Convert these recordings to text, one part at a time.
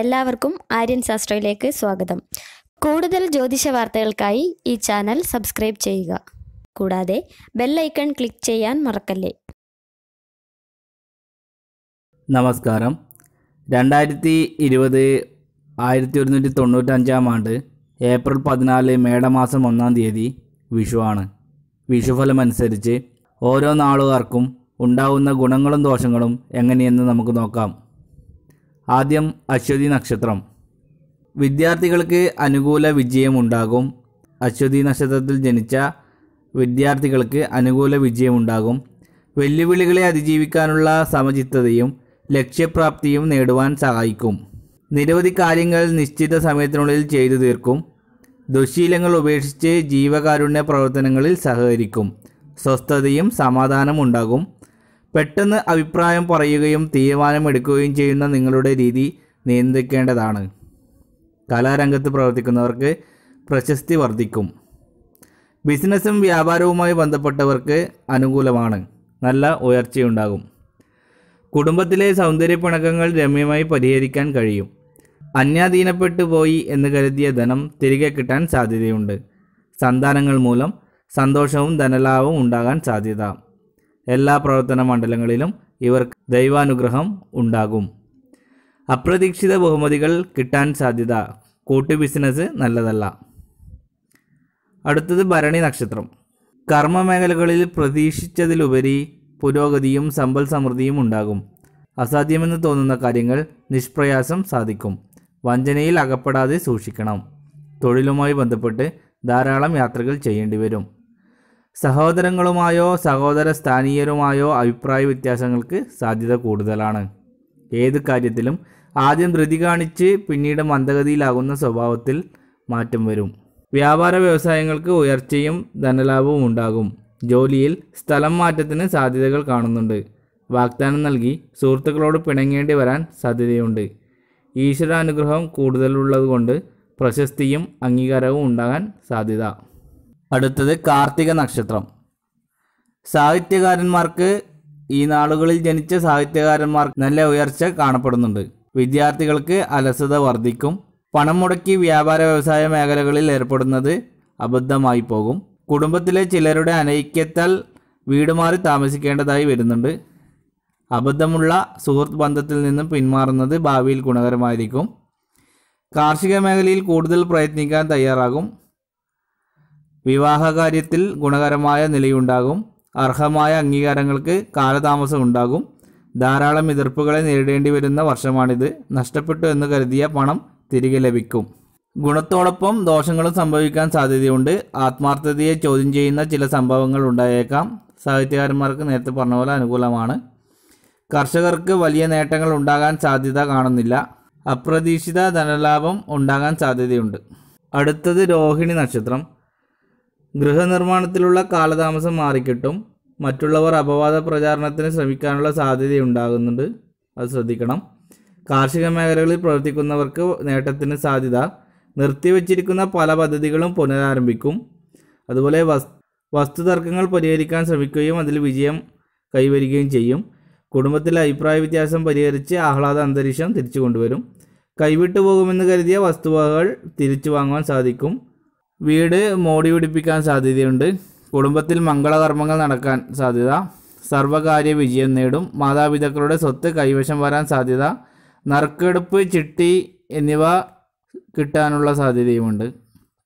എല്ലാവർക്കും ആര്യൻ ശാസ്ത്രയിലേക്ക് സ്വാഗതം കൂടുതൽ ജ്യോതിഷ വാർത്തകൾക്കായി ഈ ചാനൽ സബ്സ്ക്രൈബ് ചെയ്യുക കൂടാതെ ബെല്ലൈക്കൺ ക്ലിക്ക് ചെയ്യാൻ മറക്കല്ലേ നമസ്കാരം രണ്ടായിരത്തി ഇരുപത് ആയിരത്തി ഒരുന്നൂറ്റി തൊണ്ണൂറ്റഞ്ചാം ആണ്ട് ഏപ്രിൽ പതിനാല് മേടമാസം ഒന്നാം തീയതി വിഷുവാണ് വിഷുഫലമനുസരിച്ച് ഓരോ നാളുകാർക്കും ഉണ്ടാവുന്ന ഗുണങ്ങളും ദോഷങ്ങളും എങ്ങനെയെന്ന് നമുക്ക് നോക്കാം ആദ്യം അശ്വതി നക്ഷത്രം വിദ്യാർത്ഥികൾക്ക് അനുകൂല വിജയമുണ്ടാകും അശ്വതി നക്ഷത്രത്തിൽ ജനിച്ച വിദ്യാർത്ഥികൾക്ക് അനുകൂല വിജയമുണ്ടാകും വെല്ലുവിളികളെ അതിജീവിക്കാനുള്ള സമചിത്തതയും ലക്ഷ്യപ്രാപ്തിയും നേടുവാൻ സഹായിക്കും നിരവധി കാര്യങ്ങൾ നിശ്ചിത സമയത്തിനുള്ളിൽ ചെയ്തു തീർക്കും ദുശീലങ്ങൾ ഉപേക്ഷിച്ച് ജീവകാരുണ്യ പ്രവർത്തനങ്ങളിൽ സഹകരിക്കും സ്വസ്ഥതയും സമാധാനം ഉണ്ടാകും പെട്ടെന്ന് അഭിപ്രായം പറയുകയും തീരുമാനമെടുക്കുകയും ചെയ്യുന്ന നിങ്ങളുടെ രീതി നിയന്ത്രിക്കേണ്ടതാണ് കലാരംഗത്ത് പ്രവർത്തിക്കുന്നവർക്ക് പ്രശസ്തി വർദ്ധിക്കും ബിസിനസ്സും വ്യാപാരവുമായി ബന്ധപ്പെട്ടവർക്ക് അനുകൂലമാണ് നല്ല ഉയർച്ചയുണ്ടാകും കുടുംബത്തിലെ സൗന്ദര്യപ്പിണക്കങ്ങൾ രമ്യമായി പരിഹരിക്കാൻ കഴിയും അന്യാധീനപ്പെട്ടു പോയി എന്ന് കരുതിയ ധനം തിരികെ കിട്ടാൻ സാധ്യതയുണ്ട് സന്താനങ്ങൾ മൂലം സന്തോഷവും ധനലാഭവും ഉണ്ടാകാൻ സാധ്യത എല്ലാ പ്രവർത്തന മണ്ഡലങ്ങളിലും ഇവർക്ക് ദൈവാനുഗ്രഹം ഉണ്ടാകും അപ്രതീക്ഷിത ബഹുമതികൾ കിട്ടാൻ സാധ്യത കൂട്ടു ബിസിനസ് നല്ലതല്ല അടുത്തത് ഭരണി നക്ഷത്രം കർമ്മമേഖലകളിൽ പ്രതീക്ഷിച്ചതിലുപരി പുരോഗതിയും സമ്പൽ സമൃദ്ധിയും ഉണ്ടാകും അസാധ്യമെന്ന് തോന്നുന്ന കാര്യങ്ങൾ നിഷ്പ്രയാസം സാധിക്കും വഞ്ചനയിൽ അകപ്പെടാതെ സൂക്ഷിക്കണം തൊഴിലുമായി ബന്ധപ്പെട്ട് ധാരാളം യാത്രകൾ ചെയ്യേണ്ടി വരും സഹോദരങ്ങളുമായോ സഹോദര സ്ഥാനീയരുമായോ അഭിപ്രായ വ്യത്യാസങ്ങൾക്ക് സാധ്യത കൂടുതലാണ് ഏത് കാര്യത്തിലും ആദ്യം ധൃതി കാണിച്ച് പിന്നീട് മന്ദഗതിയിലാകുന്ന സ്വഭാവത്തിൽ മാറ്റം വരും വ്യാപാര വ്യവസായങ്ങൾക്ക് ഉയർച്ചയും ധനലാഭവും ഉണ്ടാകും ജോലിയിൽ സ്ഥലം മാറ്റത്തിന് സാധ്യതകൾ കാണുന്നുണ്ട് വാഗ്ദാനം നൽകി സുഹൃത്തുക്കളോട് പിണങ്ങേണ്ടി വരാൻ സാധ്യതയുണ്ട് ഈശ്വരാനുഗ്രഹം കൂടുതലുള്ളതുകൊണ്ട് പ്രശസ്തിയും അംഗീകാരവും ഉണ്ടാകാൻ സാധ്യത അടുത്തത് കാർത്തിക നക്ഷത്രം സാഹിത്യകാരന്മാർക്ക് ഈ നാളുകളിൽ ജനിച്ച സാഹിത്യകാരന്മാർക്ക് നല്ല ഉയർച്ച കാണപ്പെടുന്നുണ്ട് വിദ്യാർത്ഥികൾക്ക് അലസത വർദ്ധിക്കും പണം മുടക്കി വ്യാപാര വ്യവസായ മേഖലകളിൽ ഏർപ്പെടുന്നത് അബദ്ധമായി പോകും കുടുംബത്തിലെ ചിലരുടെ അനൈക്യത്താൽ വീട് മാറി താമസിക്കേണ്ടതായി വരുന്നുണ്ട് അബദ്ധമുള്ള സുഹൃത്ത് ബന്ധത്തിൽ നിന്നും പിന്മാറുന്നത് ഭാവിയിൽ ഗുണകരമായിരിക്കും കാർഷിക മേഖലയിൽ കൂടുതൽ പ്രയത്നിക്കാൻ തയ്യാറാകും വിവാഹകാര്യത്തിൽ ഗുണകരമായ നിലയുണ്ടാകും അർഹമായ അംഗീകാരങ്ങൾക്ക് കാലതാമസം ഉണ്ടാകും ധാരാളം എതിർപ്പുകളെ നേരിടേണ്ടി വരുന്ന വർഷമാണിത് നഷ്ടപ്പെട്ടു എന്ന് കരുതിയ പണം തിരികെ ലഭിക്കും ഗുണത്തോടൊപ്പം ദോഷങ്ങളും സംഭവിക്കാൻ സാധ്യതയുണ്ട് ആത്മാർത്ഥതയെ ചോദ്യം ചെയ്യുന്ന ചില സംഭവങ്ങൾ ഉണ്ടായേക്കാം സാഹിത്യകാരന്മാർക്ക് നേരത്തെ പറഞ്ഞ പോലെ അനുകൂലമാണ് കർഷകർക്ക് വലിയ നേട്ടങ്ങൾ ഉണ്ടാകാൻ സാധ്യത കാണുന്നില്ല അപ്രതീക്ഷിത ധനലാഭം ഉണ്ടാകാൻ സാധ്യതയുണ്ട് അടുത്തത് രോഹിണി നക്ഷത്രം ഗൃഹനിർമ്മാണത്തിലുള്ള കാലതാമസം മാറിക്കിട്ടും മറ്റുള്ളവർ അപവാദ പ്രചാരണത്തിന് ശ്രമിക്കാനുള്ള സാധ്യതയുണ്ടാകുന്നുണ്ട് അത് ശ്രദ്ധിക്കണം കാർഷിക മേഖലകളിൽ പ്രവർത്തിക്കുന്നവർക്ക് നേട്ടത്തിന് സാധ്യത നിർത്തിവച്ചിരിക്കുന്ന പല പദ്ധതികളും പുനരാരംഭിക്കും അതുപോലെ വസ് വസ്തുതർക്കങ്ങൾ പരിഹരിക്കാൻ ശ്രമിക്കുകയും അതിൽ വിജയം കൈവരിക്കുകയും ചെയ്യും കുടുംബത്തിലെ അഭിപ്രായ വ്യത്യാസം പരിഹരിച്ച് ആഹ്ലാദ അന്തരീക്ഷം തിരിച്ചു കൊണ്ടുവരും കൈവിട്ടു പോകുമെന്ന് കരുതിയ വസ്തുവകകൾ തിരിച്ചു വാങ്ങുവാൻ സാധിക്കും വീട് മോടി പിടിപ്പിക്കാൻ സാധ്യതയുണ്ട് കുടുംബത്തിൽ മംഗളകർമ്മങ്ങൾ നടക്കാൻ സാധ്യത സർവകാര്യ വിജയം നേടും മാതാപിതാക്കളുടെ സ്വത്ത് കൈവശം വരാൻ സാധ്യത നറുക്കെടുപ്പ് ചിട്ടി എന്നിവ കിട്ടാനുള്ള സാധ്യതയുമുണ്ട്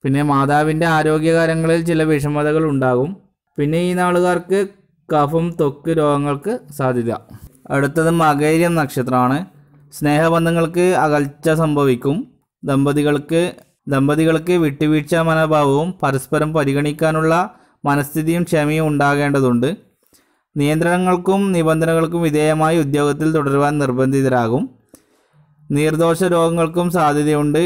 പിന്നെ മാതാവിൻ്റെ ആരോഗ്യകാലങ്ങളിൽ ചില വിഷമതകൾ ഉണ്ടാകും പിന്നെ ഈ നാളുകാർക്ക് കഫം തൊക്ക് രോഗങ്ങൾക്ക് സാധ്യത അടുത്തത് മകൈര്യം നക്ഷത്രമാണ് സ്നേഹബന്ധങ്ങൾക്ക് അകൽച്ച സംഭവിക്കും ദമ്പതികൾക്ക് ദമ്പതികൾക്ക് വിട്ടുവീഴ്ച മനോഭാവവും പരസ്പരം പരിഗണിക്കാനുള്ള മനസ്ഥിതിയും ക്ഷമയും ഉണ്ടാകേണ്ടതുണ്ട് നിയന്ത്രണങ്ങൾക്കും നിബന്ധനകൾക്കും വിധേയമായി ഉദ്യോഗത്തിൽ തുടരുവാൻ നിർബന്ധിതരാകും നീർദോഷ രോഗങ്ങൾക്കും സാധ്യതയുണ്ട്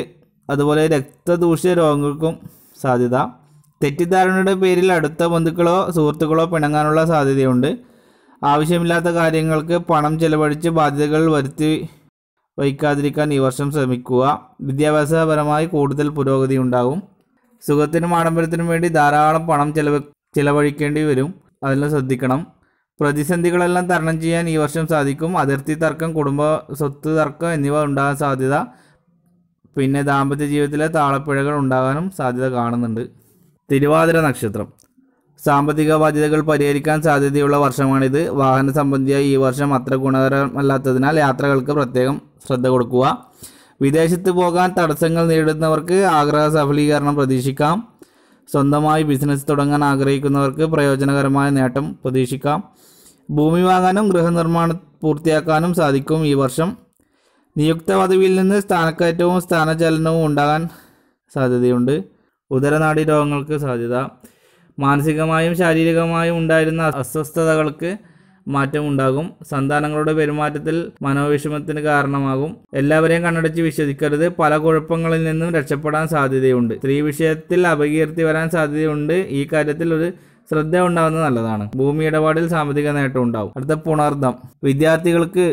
അതുപോലെ രക്തദൂഷ്യ രോഗങ്ങൾക്കും സാധ്യത തെറ്റിദ്ധാരണയുടെ പേരിൽ അടുത്ത ബന്ധുക്കളോ സുഹൃത്തുക്കളോ പിണങ്ങാനുള്ള സാധ്യതയുണ്ട് ആവശ്യമില്ലാത്ത കാര്യങ്ങൾക്ക് പണം ചെലവഴിച്ച് ബാധ്യതകൾ വരുത്തി വഹിക്കാതിരിക്കാൻ ഈ വർഷം ശ്രമിക്കുക വിദ്യാഭ്യാസപരമായി കൂടുതൽ പുരോഗതി ഉണ്ടാകും സുഖത്തിനും ആഡംബരത്തിനും വേണ്ടി ധാരാളം പണം ചെലവ് ചിലവഴിക്കേണ്ടി വരും അതെല്ലാം ശ്രദ്ധിക്കണം പ്രതിസന്ധികളെല്ലാം തരണം ചെയ്യാൻ ഈ വർഷം സാധിക്കും അതിർത്തി തർക്കം കുടുംബ സ്വത്ത് തർക്കം എന്നിവ ഉണ്ടാകാൻ സാധ്യത പിന്നെ ദാമ്പത്യ ജീവിതത്തിലെ താളപ്പിഴകൾ ഉണ്ടാകാനും സാധ്യത കാണുന്നുണ്ട് തിരുവാതിര നക്ഷത്രം സാമ്പത്തിക ബാധ്യതകൾ പരിഹരിക്കാൻ സാധ്യതയുള്ള വർഷമാണിത് വാഹന സംബന്ധിയായി ഈ വർഷം അത്ര ഗുണകരമല്ലാത്തതിനാൽ യാത്രകൾക്ക് പ്രത്യേകം ശ്രദ്ധ കൊടുക്കുക വിദേശത്ത് പോകാൻ തടസ്സങ്ങൾ നേരിടുന്നവർക്ക് ആഗ്രഹ സഫലീകരണം പ്രതീക്ഷിക്കാം സ്വന്തമായി ബിസിനസ് തുടങ്ങാൻ ആഗ്രഹിക്കുന്നവർക്ക് പ്രയോജനകരമായ നേട്ടം പ്രതീക്ഷിക്കാം ഭൂമി വാങ്ങാനും ഗൃഹനിർമ്മാണം പൂർത്തിയാക്കാനും സാധിക്കും ഈ വർഷം നിയുക്ത പദവിയിൽ നിന്ന് സ്ഥാനക്കയറ്റവും സ്ഥാനചലനവും ഉണ്ടാകാൻ സാധ്യതയുണ്ട് ഉദരനാടി രോഗങ്ങൾക്ക് സാധ്യത മാനസികമായും ശാരീരികമായും ഉണ്ടായിരുന്ന അസ്വസ്ഥതകൾക്ക് മാറ്റമുണ്ടാകും സന്താനങ്ങളുടെ പെരുമാറ്റത്തിൽ മനോവിഷമത്തിന് കാരണമാകും എല്ലാവരെയും കണ്ണടച്ച് വിശ്വസിക്കരുത് പല കുഴപ്പങ്ങളിൽ നിന്നും രക്ഷപ്പെടാൻ സാധ്യതയുണ്ട് സ്ത്രീ വിഷയത്തിൽ അപകീർത്തി വരാൻ സാധ്യതയുണ്ട് ഈ കാര്യത്തിൽ ഒരു ശ്രദ്ധ ഉണ്ടാകുന്നത് നല്ലതാണ് ഭൂമി ഇടപാടിൽ സാമ്പത്തിക നേട്ടം ഉണ്ടാകും അടുത്ത പുണർദ്ധം വിദ്യാർത്ഥികൾക്ക്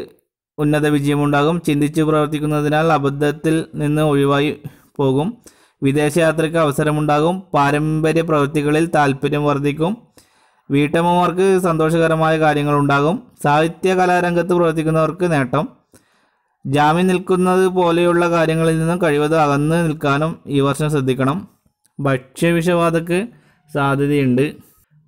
ഉന്നത വിജയമുണ്ടാകും ചിന്തിച്ച് പ്രവർത്തിക്കുന്നതിനാൽ അബദ്ധത്തിൽ നിന്ന് ഒഴിവായി പോകും വിദേശയാത്രയ്ക്ക് അവസരമുണ്ടാകും പാരമ്പര്യ പ്രവൃത്തികളിൽ താല്പര്യം വർദ്ധിക്കും വീട്ടമ്മമാർക്ക് സന്തോഷകരമായ കാര്യങ്ങൾ ഉണ്ടാകും സാഹിത്യ കലാരംഗത്ത് പ്രവർത്തിക്കുന്നവർക്ക് നേട്ടം ജാമ്യം നിൽക്കുന്നത് പോലെയുള്ള കാര്യങ്ങളിൽ നിന്നും കഴിവത് അകന്ന് നിൽക്കാനും ഈ വർഷം ശ്രദ്ധിക്കണം ഭക്ഷ്യവിഷബാധക്ക് സാധ്യതയുണ്ട്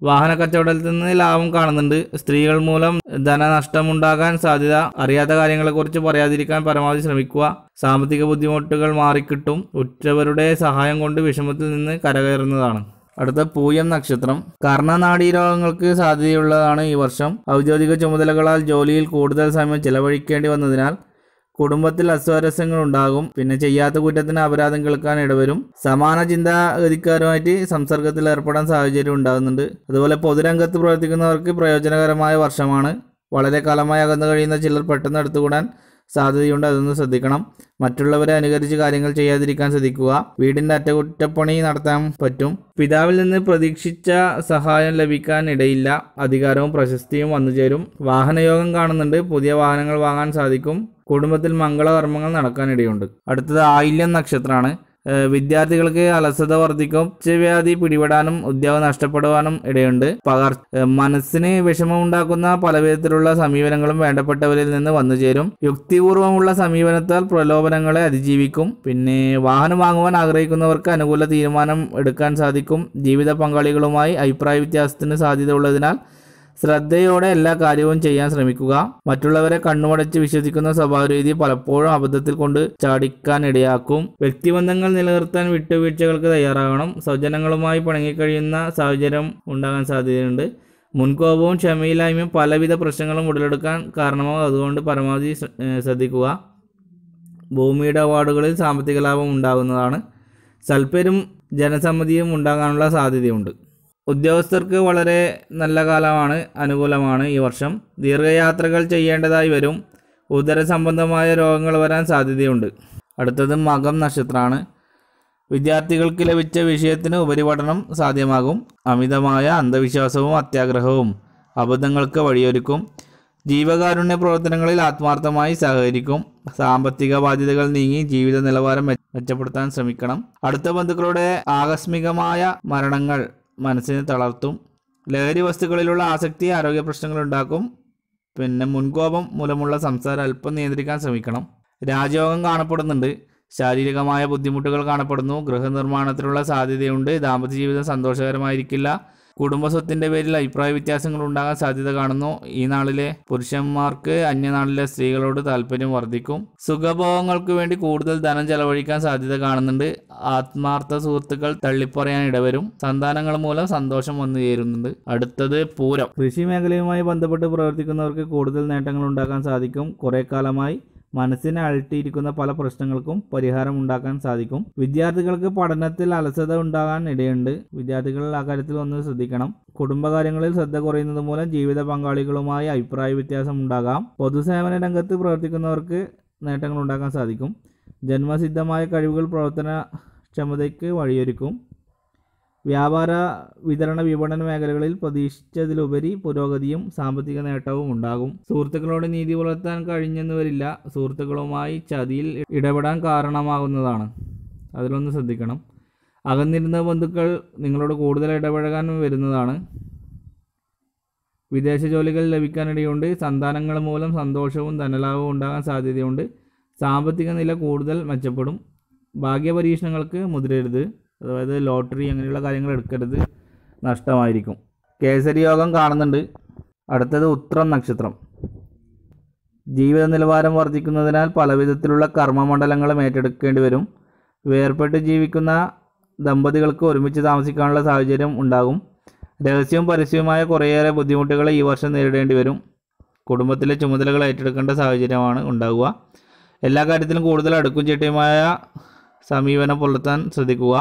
വാഹന കച്ചവടത്തിൽ നിന്ന് ലാഭം കാണുന്നുണ്ട് സ്ത്രീകൾ മൂലം ധനനഷ്ടമുണ്ടാകാൻ സാധ്യത അറിയാത്ത കാര്യങ്ങളെക്കുറിച്ച് പറയാതിരിക്കാൻ പരമാവധി ശ്രമിക്കുക സാമ്പത്തിക ബുദ്ധിമുട്ടുകൾ മാറിക്കിട്ടും ഉറ്റവരുടെ സഹായം കൊണ്ട് വിഷമത്തിൽ നിന്ന് കരകയറുന്നതാണ് അടുത്ത പൂയം നക്ഷത്രം കർണനാഡീ രോഗങ്ങൾക്ക് സാധ്യതയുള്ളതാണ് ഈ വർഷം ഔദ്യോഗിക ചുമതലകളാൽ ജോലിയിൽ കൂടുതൽ സമയം ചെലവഴിക്കേണ്ടി വന്നതിനാൽ കുടുംബത്തിൽ അസ്വാരസ്യങ്ങൾ ഉണ്ടാകും പിന്നെ ചെയ്യാത്ത കുറ്റത്തിന് അപരാധം കേൾക്കാൻ ഇടവരും സമാന ചിന്താഗതിക്കാരുമായിട്ട് സംസർഗത്തിൽ ഏർപ്പെടാൻ സാഹചര്യം ഉണ്ടാകുന്നുണ്ട് അതുപോലെ പൊതുരംഗത്ത് പ്രവർത്തിക്കുന്നവർക്ക് പ്രയോജനകരമായ വർഷമാണ് വളരെ കാലമായി അകന്നു കഴിയുന്ന ചിലർ പെട്ടെന്ന് എടുത്തുകൂടാൻ സാധ്യതയുണ്ട് അതൊന്ന് ശ്രദ്ധിക്കണം മറ്റുള്ളവരെ അനുകരിച്ച് കാര്യങ്ങൾ ചെയ്യാതിരിക്കാൻ ശ്രദ്ധിക്കുക വീടിൻ്റെ അറ്റകുറ്റപ്പണി നടത്താൻ പറ്റും പിതാവിൽ നിന്ന് പ്രതീക്ഷിച്ച സഹായം ലഭിക്കാൻ ഇടയില്ല അധികാരവും പ്രശസ്തിയും വന്നുചേരും വാഹനയോഗം കാണുന്നുണ്ട് പുതിയ വാഹനങ്ങൾ വാങ്ങാൻ സാധിക്കും കുടുംബത്തിൽ മംഗളകർമ്മങ്ങൾ നടക്കാനിടയുണ്ട് അടുത്തത് ആയില്യം നക്ഷത്രമാണ് വിദ്യാർത്ഥികൾക്ക് അലസത വർദ്ധിക്കും ഉച്ചവ്യാധി പിടിപെടാനും ഉദ്യോഗം നഷ്ടപ്പെടുവാനും ഇടയുണ്ട് പകർ മനസ്സിന് വിഷമമുണ്ടാക്കുന്ന വിധത്തിലുള്ള സമീപനങ്ങളും വേണ്ടപ്പെട്ടവരിൽ നിന്ന് വന്നുചേരും യുക്തിപൂർവ്വമുള്ള യുക്തിപൂർവമുള്ള സമീപനത്താൽ പ്രലോഭനങ്ങളെ അതിജീവിക്കും പിന്നെ വാഹനം വാങ്ങുവാൻ ആഗ്രഹിക്കുന്നവർക്ക് അനുകൂല തീരുമാനം എടുക്കാൻ സാധിക്കും ജീവിത പങ്കാളികളുമായി അഭിപ്രായ വ്യത്യാസത്തിന് സാധ്യത ഉള്ളതിനാൽ ശ്രദ്ധയോടെ എല്ലാ കാര്യവും ചെയ്യാൻ ശ്രമിക്കുക മറ്റുള്ളവരെ കണ്ണുമടച്ച് വിശ്വസിക്കുന്ന സ്വഭാവരീതി പലപ്പോഴും അബദ്ധത്തിൽ കൊണ്ട് ചാടിക്കാൻ ഇടയാക്കും വ്യക്തിബന്ധങ്ങൾ നിലനിർത്താൻ വിട്ടുവീഴ്ചകൾക്ക് തയ്യാറാകണം സ്വജനങ്ങളുമായി പിണങ്ങിക്കഴിയുന്ന സാഹചര്യം ഉണ്ടാകാൻ സാധ്യതയുണ്ട് മുൻകോപവും ക്ഷമയില്ലായ്മയും പലവിധ പ്രശ്നങ്ങളും ഉടലെടുക്കാൻ കാരണമാകും അതുകൊണ്ട് പരമാവധി ശ്രദ്ധിക്കുക ഭൂമിയുടെ അവാർഡുകളിൽ സാമ്പത്തിക ലാഭം ഉണ്ടാകുന്നതാണ് സൽപ്പരും ജനസമ്മതിയും ഉണ്ടാകാനുള്ള സാധ്യതയുണ്ട് ഉദ്യോഗസ്ഥർക്ക് വളരെ നല്ല കാലമാണ് അനുകൂലമാണ് ഈ വർഷം ദീർഘയാത്രകൾ ചെയ്യേണ്ടതായി വരും ഉദര സംബന്ധമായ രോഗങ്ങൾ വരാൻ സാധ്യതയുണ്ട് അടുത്തത് മകം നക്ഷത്രമാണ് വിദ്യാർത്ഥികൾക്ക് ലഭിച്ച വിഷയത്തിന് ഉപരിപഠനം സാധ്യമാകും അമിതമായ അന്ധവിശ്വാസവും അത്യാഗ്രഹവും അബദ്ധങ്ങൾക്ക് വഴിയൊരുക്കും ജീവകാരുണ്യ പ്രവർത്തനങ്ങളിൽ ആത്മാർത്ഥമായി സഹകരിക്കും സാമ്പത്തിക ബാധ്യതകൾ നീങ്ങി ജീവിത നിലവാരം മെച്ചപ്പെടുത്താൻ ശ്രമിക്കണം അടുത്ത ബന്ധുക്കളുടെ ആകസ്മികമായ മരണങ്ങൾ മനസ്സിനെ തളർത്തും ലഹരി വസ്തുക്കളിലുള്ള ആസക്തി ആരോഗ്യ പ്രശ്നങ്ങൾ ഉണ്ടാക്കും പിന്നെ മുൻകോപം മൂലമുള്ള സംസാരം അല്പം നിയന്ത്രിക്കാൻ ശ്രമിക്കണം രാജയോഗം കാണപ്പെടുന്നുണ്ട് ശാരീരികമായ ബുദ്ധിമുട്ടുകൾ കാണപ്പെടുന്നു ഗൃഹനിർമ്മാണത്തിനുള്ള സാധ്യതയുണ്ട് ദാമ്പത്യ ജീവിതം സന്തോഷകരമായിരിക്കില്ല കുടുംബസ്വത്തിന്റെ പേരിൽ അഭിപ്രായ വ്യത്യാസങ്ങൾ ഉണ്ടാകാൻ സാധ്യത കാണുന്നു ഈ നാളിലെ പുരുഷന്മാർക്ക് അന്യനാളിലെ സ്ത്രീകളോട് താല്പര്യം വർദ്ധിക്കും സുഖഭോഗങ്ങൾക്ക് വേണ്ടി കൂടുതൽ ധനം ചെലവഴിക്കാൻ സാധ്യത കാണുന്നുണ്ട് ആത്മാർത്ഥ സുഹൃത്തുക്കൾ തള്ളിപ്പറയാൻ ഇടവരും സന്താനങ്ങൾ മൂലം സന്തോഷം വന്നു ചേരുന്നുണ്ട് അടുത്തത് പൂരം കൃഷി മേഖലയുമായി ബന്ധപ്പെട്ട് പ്രവർത്തിക്കുന്നവർക്ക് കൂടുതൽ നേട്ടങ്ങൾ ഉണ്ടാക്കാൻ സാധിക്കും കുറെ കാലമായി മനസ്സിനെ അഴട്ടിയിരിക്കുന്ന പല പ്രശ്നങ്ങൾക്കും പരിഹാരം ഉണ്ടാക്കാൻ സാധിക്കും വിദ്യാർത്ഥികൾക്ക് പഠനത്തിൽ അലസത ഉണ്ടാകാൻ ഇടയുണ്ട് വിദ്യാർത്ഥികൾ അക്കാര്യത്തിൽ ഒന്ന് ശ്രദ്ധിക്കണം കുടുംബകാര്യങ്ങളിൽ ശ്രദ്ധ കുറയുന്നത് മൂലം ജീവിത പങ്കാളികളുമായി അഭിപ്രായ വ്യത്യാസം ഉണ്ടാകാം പൊതുസേവന രംഗത്ത് പ്രവർത്തിക്കുന്നവർക്ക് നേട്ടങ്ങൾ ഉണ്ടാക്കാൻ സാധിക്കും ജന്മസിദ്ധമായ കഴിവുകൾ പ്രവർത്തന ക്ഷമതയ്ക്ക് വഴിയൊരുക്കും വ്യാപാര വിതരണ വിപണന മേഖലകളിൽ പ്രതീക്ഷിച്ചതിലുപരി പുരോഗതിയും സാമ്പത്തിക നേട്ടവും ഉണ്ടാകും സുഹൃത്തുക്കളോട് നീതി പുലർത്താൻ കഴിഞ്ഞെന്ന് വരില്ല സുഹൃത്തുക്കളുമായി ചതിയിൽ ഇടപെടാൻ കാരണമാകുന്നതാണ് അതിലൊന്ന് ശ്രദ്ധിക്കണം അകന്നിരുന്ന ബന്ധുക്കൾ നിങ്ങളോട് കൂടുതൽ ഇടപഴകാൻ വരുന്നതാണ് വിദേശ ജോലികൾ ലഭിക്കാനിടയുണ്ട് സന്താനങ്ങൾ മൂലം സന്തോഷവും ധനലാഭവും ഉണ്ടാകാൻ സാധ്യതയുണ്ട് സാമ്പത്തിക നില കൂടുതൽ മെച്ചപ്പെടും ഭാഗ്യപരീക്ഷണങ്ങൾക്ക് മുതിരരുത് അതായത് ലോട്ടറി അങ്ങനെയുള്ള കാര്യങ്ങൾ എടുക്കരുത് നഷ്ടമായിരിക്കും കേസരി യോഗം കാണുന്നുണ്ട് അടുത്തത് ഉത്രം നക്ഷത്രം ജീവിത നിലവാരം വർദ്ധിക്കുന്നതിനാൽ പലവിധത്തിലുള്ള കർമ്മമണ്ഡലങ്ങളും ഏറ്റെടുക്കേണ്ടി വരും വേർപെട്ട് ജീവിക്കുന്ന ദമ്പതികൾക്ക് ഒരുമിച്ച് താമസിക്കാനുള്ള സാഹചര്യം ഉണ്ടാകും രഹസ്യവും പരസ്യവുമായ കുറേയേറെ ബുദ്ധിമുട്ടുകളെ ഈ വർഷം നേരിടേണ്ടി വരും കുടുംബത്തിലെ ചുമതലകൾ ഏറ്റെടുക്കേണ്ട സാഹചര്യമാണ് ഉണ്ടാകുക എല്ലാ കാര്യത്തിലും കൂടുതൽ അടുക്കും ചിട്ടയുമായ സമീപനം പുലർത്താൻ ശ്രദ്ധിക്കുക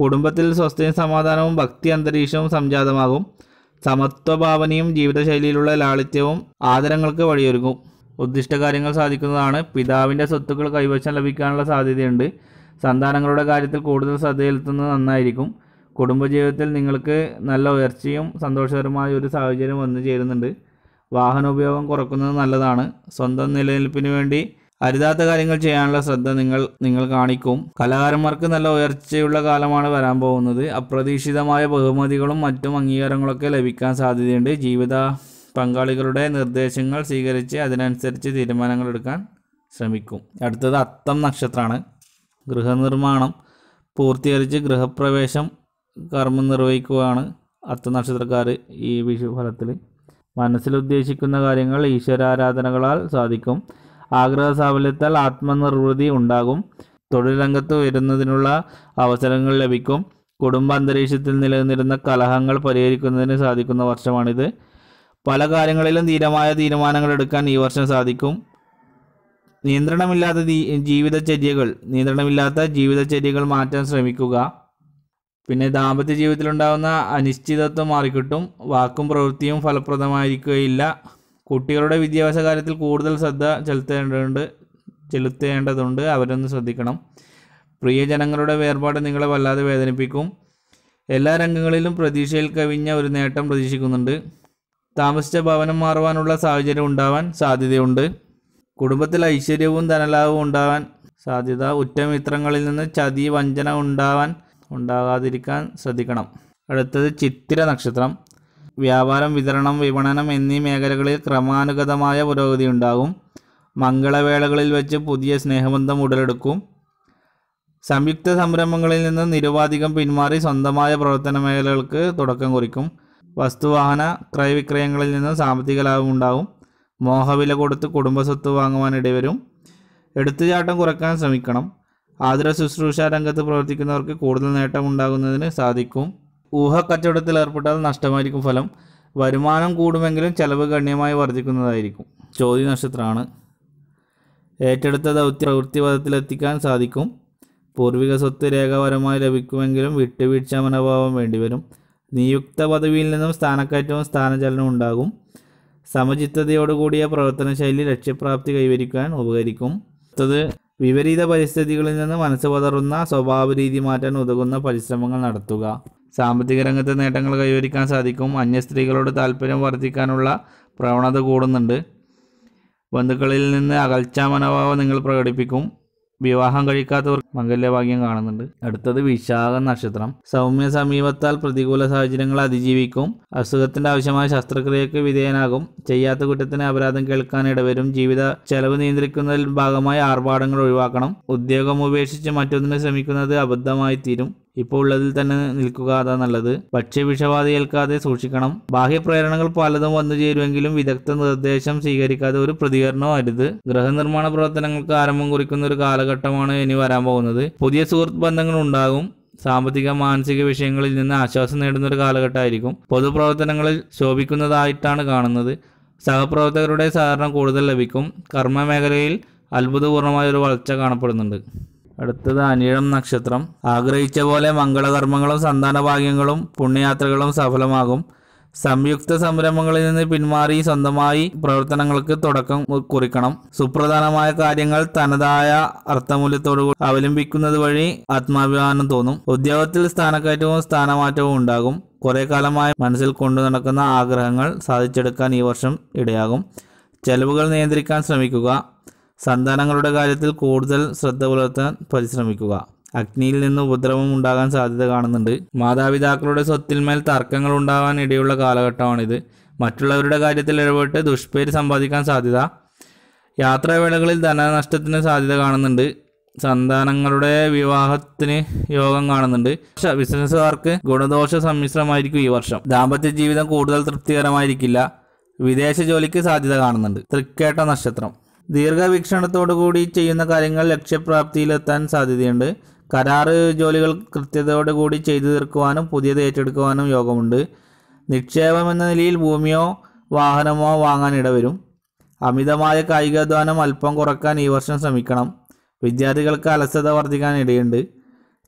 കുടുംബത്തിൽ സ്വസ്ഥയും സമാധാനവും ഭക്തി അന്തരീക്ഷവും സംജാതമാകും സമത്വഭാവനയും ജീവിതശൈലിയിലുള്ള ലാളിത്യവും ആദരങ്ങൾക്ക് വഴിയൊരുങ്ങും ഉദ്ദിഷ്ട കാര്യങ്ങൾ സാധിക്കുന്നതാണ് പിതാവിൻ്റെ സ്വത്തുക്കൾ കൈവശം ലഭിക്കാനുള്ള സാധ്യതയുണ്ട് സന്താനങ്ങളുടെ കാര്യത്തിൽ കൂടുതൽ ശ്രദ്ധയിലെത്തുന്നത് നന്നായിരിക്കും കുടുംബജീവിതത്തിൽ നിങ്ങൾക്ക് നല്ല ഉയർച്ചയും സന്തോഷകരമായ ഒരു സാഹചര്യം വന്നു ചേരുന്നുണ്ട് വാഹനോപയോഗം കുറക്കുന്നത് നല്ലതാണ് സ്വന്തം നിലനിൽപ്പിന് വേണ്ടി അരുതാത്ത കാര്യങ്ങൾ ചെയ്യാനുള്ള ശ്രദ്ധ നിങ്ങൾ നിങ്ങൾ കാണിക്കും കലാകാരന്മാർക്ക് നല്ല ഉയർച്ചയുള്ള കാലമാണ് വരാൻ പോകുന്നത് അപ്രതീക്ഷിതമായ ബഹുമതികളും മറ്റും അംഗീകാരങ്ങളൊക്കെ ലഭിക്കാൻ സാധ്യതയുണ്ട് ജീവിത പങ്കാളികളുടെ നിർദ്ദേശങ്ങൾ സ്വീകരിച്ച് അതിനനുസരിച്ച് തീരുമാനങ്ങൾ എടുക്കാൻ ശ്രമിക്കും അടുത്തത് അത്തം നക്ഷത്രമാണ് ഗൃഹനിർമ്മാണം പൂർത്തീകരിച്ച് ഗൃഹപ്രവേശം കർമ്മം നിർവഹിക്കുകയാണ് അത്ത നക്ഷത്രക്കാർ ഈ വിഷു ഫലത്തിൽ മനസ്സിലുദ്ദേശിക്കുന്ന കാര്യങ്ങൾ ഈശ്വരാരാധനകളാൽ സാധിക്കും ആഗ്രഹ സാഫല്യത്താൽ ആത്മനിർവൃതി ഉണ്ടാകും തൊഴിൽ രംഗത്ത് വരുന്നതിനുള്ള അവസരങ്ങൾ ലഭിക്കും കുടുംബ അന്തരീക്ഷത്തിൽ നിലനിന്നിരുന്ന കലഹങ്ങൾ പരിഹരിക്കുന്നതിന് സാധിക്കുന്ന വർഷമാണിത് പല കാര്യങ്ങളിലും ധീരമായ തീരുമാനങ്ങൾ എടുക്കാൻ ഈ വർഷം സാധിക്കും നിയന്ത്രണമില്ലാത്ത ജീവിതചര്യകൾ നിയന്ത്രണമില്ലാത്ത ജീവിതചര്യകൾ മാറ്റാൻ ശ്രമിക്കുക പിന്നെ ദാമ്പത്യ ജീവിതത്തിലുണ്ടാകുന്ന അനിശ്ചിതത്വം മാറിക്കിട്ടും വാക്കും പ്രവൃത്തിയും ഫലപ്രദമായിരിക്കുകയില്ല കുട്ടികളുടെ വിദ്യാഭ്യാസ കാര്യത്തിൽ കൂടുതൽ ശ്രദ്ധ ചെലുത്തേണ്ടതുണ്ട് ചെലുത്തേണ്ടതുണ്ട് അവരൊന്ന് ശ്രദ്ധിക്കണം പ്രിയജനങ്ങളുടെ വേർപാട് നിങ്ങളെ വല്ലാതെ വേദനിപ്പിക്കും എല്ലാ രംഗങ്ങളിലും പ്രതീക്ഷയിൽ കവിഞ്ഞ ഒരു നേട്ടം പ്രതീക്ഷിക്കുന്നുണ്ട് താമസിച്ച ഭവനം മാറുവാനുള്ള സാഹചര്യം ഉണ്ടാവാൻ സാധ്യതയുണ്ട് കുടുംബത്തിൽ ഐശ്വര്യവും ധനലാഭവും ഉണ്ടാവാൻ സാധ്യത ഉറ്റമിത്രങ്ങളിൽ നിന്ന് ചതി വഞ്ചന ഉണ്ടാവാൻ ഉണ്ടാകാതിരിക്കാൻ ശ്രദ്ധിക്കണം അടുത്തത് ചിത്തിര നക്ഷത്രം വ്യാപാരം വിതരണം വിപണനം എന്നീ മേഖലകളിൽ ക്രമാനുഗതമായ പുരോഗതി ഉണ്ടാകും മംഗളവേളകളിൽ വെച്ച് പുതിയ സ്നേഹബന്ധം ഉടലെടുക്കും സംയുക്ത സംരംഭങ്ങളിൽ നിന്ന് നിരുപാധികം പിന്മാറി സ്വന്തമായ പ്രവർത്തന മേഖലകൾക്ക് തുടക്കം കുറിക്കും വസ്തുവാഹന ക്രയവിക്രയങ്ങളിൽ നിന്ന് സാമ്പത്തിക ലാഭം ഉണ്ടാകും മോഹവില കൊടുത്ത് കുടുംബസ്വത്ത് വാങ്ങുവാൻ ഇടവരും എടുത്തുചാട്ടം കുറയ്ക്കാൻ ശ്രമിക്കണം ആതുര ശുശ്രൂഷ രംഗത്ത് പ്രവർത്തിക്കുന്നവർക്ക് കൂടുതൽ നേട്ടമുണ്ടാകുന്നതിന് സാധിക്കും കച്ചവടത്തിൽ ഏർപ്പെട്ടാൽ നഷ്ടമായിരിക്കും ഫലം വരുമാനം കൂടുമെങ്കിലും ചെലവ് ഗണ്യമായി വർദ്ധിക്കുന്നതായിരിക്കും ചോദ്യ നക്ഷത്രമാണ് ഏറ്റെടുത്ത ദൗത്യ പ്രവൃത്തിപഥത്തിലെത്തിക്കാൻ സാധിക്കും പൂർവിക സ്വത്ത് രേഖാപരമായി ലഭിക്കുമെങ്കിലും വിട്ടുവീഴ്ച മനോഭാവം വേണ്ടിവരും നിയുക്ത പദവിയിൽ നിന്നും സ്ഥാനക്കയറ്റവും സ്ഥാനചലനവും ഉണ്ടാകും സമചിത്തതയോടുകൂടിയ ശൈലി ലക്ഷ്യപ്രാപ്തി കൈവരിക്കാൻ ഉപകരിക്കും അടുത്തത് വിപരീത പരിസ്ഥിതികളിൽ നിന്ന് മനസ്സ് പതറുന്ന സ്വഭാവ രീതി മാറ്റാൻ ഉതകുന്ന പരിശ്രമങ്ങൾ നടത്തുക സാമ്പത്തിക രംഗത്തെ നേട്ടങ്ങൾ കൈവരിക്കാൻ സാധിക്കും അന്യ സ്ത്രീകളോട് താല്പര്യം വർദ്ധിക്കാനുള്ള പ്രവണത കൂടുന്നുണ്ട് ബന്ധുക്കളിൽ നിന്ന് അകൽച്ചാ മനോഭാവം നിങ്ങൾ പ്രകടിപ്പിക്കും വിവാഹം കഴിക്കാത്തവർ മംഗല്യഭാഗ്യം കാണുന്നുണ്ട് അടുത്തത് വിശാഖ നക്ഷത്രം സൗമ്യ സമീപത്താൽ പ്രതികൂല സാഹചര്യങ്ങൾ അതിജീവിക്കും അസുഖത്തിൻ്റെ ആവശ്യമായ ശസ്ത്രക്രിയക്ക് വിധേയനാകും ചെയ്യാത്ത കുറ്റത്തിന് അപരാധം കേൾക്കാൻ ഇടവരും ജീവിത ചെലവ് നിയന്ത്രിക്കുന്നതിൽ ഭാഗമായി ആർഭാടങ്ങൾ ഒഴിവാക്കണം ഉദ്യോഗം ഉപേക്ഷിച്ച് മറ്റൊന്നിനെ ശ്രമിക്കുന്നത് അബദ്ധമായി തീരും ഇപ്പോൾ ഉള്ളതിൽ തന്നെ നിൽക്കുക അതാ നല്ലത് പക്ഷേ വിഷബാധ ഏൽക്കാതെ സൂക്ഷിക്കണം ബാഹ്യപ്രേരണകൾ പലതും വന്നു ചേരുമെങ്കിലും വിദഗ്ധ നിർദ്ദേശം സ്വീകരിക്കാതെ ഒരു പ്രതികരണം അരുത് ഗൃഹനിർമ്മാണ പ്രവർത്തനങ്ങൾക്ക് ആരംഭം കുറിക്കുന്ന ഒരു കാലഘട്ടമാണ് ഇനി വരാൻ പോകുന്നത് പുതിയ സുഹൃത്ത് ബന്ധങ്ങൾ ഉണ്ടാകും സാമ്പത്തിക മാനസിക വിഷയങ്ങളിൽ നിന്ന് ആശ്വാസം നേടുന്ന ഒരു കാലഘട്ടമായിരിക്കും പൊതുപ്രവർത്തനങ്ങളിൽ ശോഭിക്കുന്നതായിട്ടാണ് കാണുന്നത് സഹപ്രവർത്തകരുടെ സഹകരണം കൂടുതൽ ലഭിക്കും കർമ്മ മേഖലയിൽ അത്ഭുതപൂർണമായ ഒരു വളർച്ച കാണപ്പെടുന്നുണ്ട് അടുത്തത് അനിഴം നക്ഷത്രം ആഗ്രഹിച്ച പോലെ മംഗളകർമ്മങ്ങളും സന്താനഭാഗ്യങ്ങളും പുണ്യയാത്രകളും സഫലമാകും സംയുക്ത സംരംഭങ്ങളിൽ നിന്ന് പിന്മാറി സ്വന്തമായി പ്രവർത്തനങ്ങൾക്ക് തുടക്കം കുറിക്കണം സുപ്രധാനമായ കാര്യങ്ങൾ തനതായ അർത്ഥമൂല്യത്തോടു അവലംബിക്കുന്നത് വഴി ആത്മാഭിമാനം തോന്നും ഉദ്യോഗത്തിൽ സ്ഥാനക്കയറ്റവും സ്ഥാനമാറ്റവും ഉണ്ടാകും കുറെ കാലമായി മനസ്സിൽ കൊണ്ടു നടക്കുന്ന ആഗ്രഹങ്ങൾ സാധിച്ചെടുക്കാൻ ഈ വർഷം ഇടയാകും ചെലവുകൾ നിയന്ത്രിക്കാൻ ശ്രമിക്കുക സന്താനങ്ങളുടെ കാര്യത്തിൽ കൂടുതൽ ശ്രദ്ധ പുലർത്താൻ പരിശ്രമിക്കുക അഗ്നിയിൽ നിന്ന് ഉപദ്രവം ഉണ്ടാകാൻ സാധ്യത കാണുന്നുണ്ട് മാതാപിതാക്കളുടെ സ്വത്തിന്മേൽ തർക്കങ്ങൾ ഉണ്ടാകാൻ ഇടയുള്ള കാലഘട്ടമാണിത് മറ്റുള്ളവരുടെ കാര്യത്തിൽ ഇടപെട്ട് ദുഷ്പേര് സമ്പാദിക്കാൻ സാധ്യത യാത്രാവേളകളിൽ ധനനഷ്ടത്തിന് സാധ്യത കാണുന്നുണ്ട് സന്താനങ്ങളുടെ വിവാഹത്തിന് യോഗം കാണുന്നുണ്ട് ബിസിനസ്സുകാർക്ക് ഗുണദോഷ സമ്മിശ്രമായിരിക്കും ഈ വർഷം ദാമ്പത്യ ജീവിതം കൂടുതൽ തൃപ്തികരമായിരിക്കില്ല വിദേശ ജോലിക്ക് സാധ്യത കാണുന്നുണ്ട് തൃക്കേട്ട നക്ഷത്രം കൂടി ചെയ്യുന്ന കാര്യങ്ങൾ ലക്ഷ്യപ്രാപ്തിയിലെത്താൻ സാധ്യതയുണ്ട് കരാറ് ജോലികൾ കൂടി ചെയ്തു തീർക്കുവാനും പുതിയത് ഏറ്റെടുക്കുവാനും യോഗമുണ്ട് നിക്ഷേപം എന്ന നിലയിൽ ഭൂമിയോ വാഹനമോ വാങ്ങാൻ ഇടവരും അമിതമായ കായികാധ്വാനം അല്പം കുറക്കാൻ ഈ വർഷം ശ്രമിക്കണം വിദ്യാർത്ഥികൾക്ക് അലസത വർദ്ധിക്കാൻ ഇടയുണ്ട്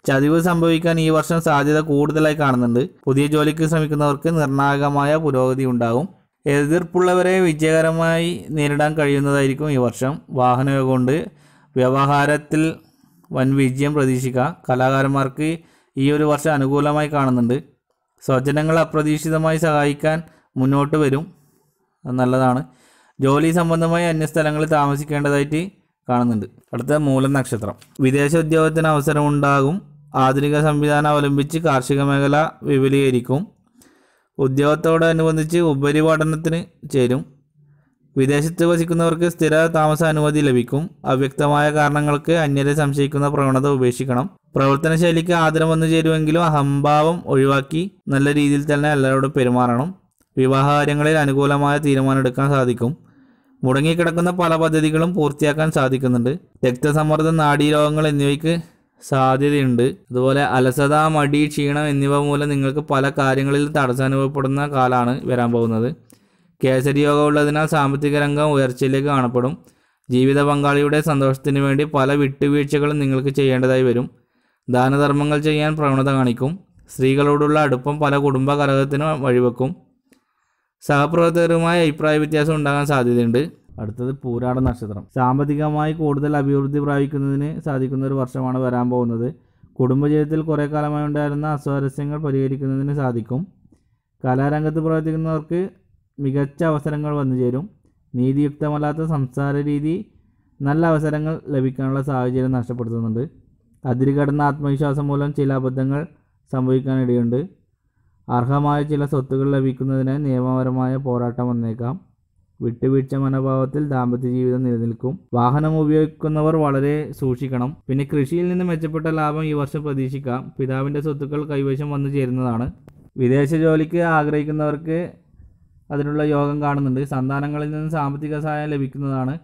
ചതിവ് സംഭവിക്കാൻ ഈ വർഷം സാധ്യത കൂടുതലായി കാണുന്നുണ്ട് പുതിയ ജോലിക്ക് ശ്രമിക്കുന്നവർക്ക് നിർണായകമായ പുരോഗതി ഉണ്ടാകും എതിർപ്പുള്ളവരെ വിജയകരമായി നേരിടാൻ കഴിയുന്നതായിരിക്കും ഈ വർഷം വാഹനയോഗം കൊണ്ട് വ്യവഹാരത്തിൽ വൻ വിജയം പ്രതീക്ഷിക്കാം കലാകാരന്മാർക്ക് ഈ ഒരു വർഷം അനുകൂലമായി കാണുന്നുണ്ട് സ്വജനങ്ങൾ അപ്രതീക്ഷിതമായി സഹായിക്കാൻ മുന്നോട്ട് വരും നല്ലതാണ് ജോലി സംബന്ധമായി അന്യസ്ഥലങ്ങളിൽ താമസിക്കേണ്ടതായിട്ട് കാണുന്നുണ്ട് അടുത്ത മൂലം നക്ഷത്രം വിദേശ ഉദ്യോഗത്തിന് അവസരമുണ്ടാകും ആധുനിക സംവിധാനം അവലംബിച്ച് കാർഷിക മേഖല വിപുലീകരിക്കും ഉദ്യോഗത്തോടനുബന്ധിച്ച് ഉപരിപഠനത്തിന് ചേരും വിദേശത്ത് വസിക്കുന്നവർക്ക് സ്ഥിര താമസ അനുമതി ലഭിക്കും അവ്യക്തമായ കാരണങ്ങൾക്ക് അന്യരെ സംശയിക്കുന്ന പ്രവണത ഉപേക്ഷിക്കണം പ്രവർത്തന ശൈലിക്ക് ആദരം വന്നു ചേരുമെങ്കിലും അഹംഭാവം ഒഴിവാക്കി നല്ല രീതിയിൽ തന്നെ എല്ലാവരോടും പെരുമാറണം വിവാഹകാര്യങ്ങളിൽ അനുകൂലമായ തീരുമാനമെടുക്കാൻ സാധിക്കും മുടങ്ങിക്കിടക്കുന്ന പല പദ്ധതികളും പൂർത്തിയാക്കാൻ സാധിക്കുന്നുണ്ട് രക്തസമ്മർദ്ദം നാഡീരോഗങ്ങൾ എന്നിവയ്ക്ക് സാധ്യതയുണ്ട് അതുപോലെ അലസത മടി ക്ഷീണം എന്നിവ മൂലം നിങ്ങൾക്ക് പല കാര്യങ്ങളിൽ തടസ്സം അനുഭവപ്പെടുന്ന കാലമാണ് വരാൻ പോകുന്നത് കേസരി യോഗം ഉള്ളതിനാൽ സാമ്പത്തിക രംഗം ഉയർച്ചയിലേക്ക് കാണപ്പെടും ജീവിത പങ്കാളിയുടെ സന്തോഷത്തിന് വേണ്ടി പല വിട്ടുവീഴ്ചകളും നിങ്ങൾക്ക് ചെയ്യേണ്ടതായി വരും ദാനധർമ്മങ്ങൾ ചെയ്യാൻ പ്രവണത കാണിക്കും സ്ത്രീകളോടുള്ള അടുപ്പം പല കുടുംബ കലഹത്തിനും വഴിവെക്കും സഹപ്രവർത്തകരുമായി അഭിപ്രായ വ്യത്യാസം ഉണ്ടാകാൻ സാധ്യതയുണ്ട് അടുത്തത് പൂരാട നക്ഷത്രം സാമ്പത്തികമായി കൂടുതൽ അഭിവൃദ്ധി പ്രാപിക്കുന്നതിന് സാധിക്കുന്ന ഒരു വർഷമാണ് വരാൻ പോകുന്നത് കുടുംബജീവിതത്തിൽ കുറേ കാലമായി ഉണ്ടായിരുന്ന അസ്വാരസ്യങ്ങൾ പരിഹരിക്കുന്നതിന് സാധിക്കും കലാരംഗത്ത് പ്രവർത്തിക്കുന്നവർക്ക് മികച്ച അവസരങ്ങൾ വന്നു ചേരും നീതിയുക്തമല്ലാത്ത സംസാര രീതി നല്ല അവസരങ്ങൾ ലഭിക്കാനുള്ള സാഹചര്യം നഷ്ടപ്പെടുത്തുന്നുണ്ട് അതിരുകടന്ന ആത്മവിശ്വാസം മൂലം ചില അബദ്ധങ്ങൾ സംഭവിക്കാനിടയുണ്ട് അർഹമായ ചില സ്വത്തുകൾ ലഭിക്കുന്നതിന് നിയമപരമായ പോരാട്ടം വന്നേക്കാം വിട്ടുവീഴ്ച മനോഭാവത്തിൽ ദാമ്പത്യ ജീവിതം നിലനിൽക്കും വാഹനം ഉപയോഗിക്കുന്നവർ വളരെ സൂക്ഷിക്കണം പിന്നെ കൃഷിയിൽ നിന്ന് മെച്ചപ്പെട്ട ലാഭം ഈ വർഷം പ്രതീക്ഷിക്കാം പിതാവിൻ്റെ സ്വത്തുക്കൾ കൈവശം വന്നു ചേരുന്നതാണ് വിദേശ ജോലിക്ക് ആഗ്രഹിക്കുന്നവർക്ക് അതിനുള്ള യോഗം കാണുന്നുണ്ട് സന്താനങ്ങളിൽ നിന്ന് സാമ്പത്തിക സഹായം ലഭിക്കുന്നതാണ്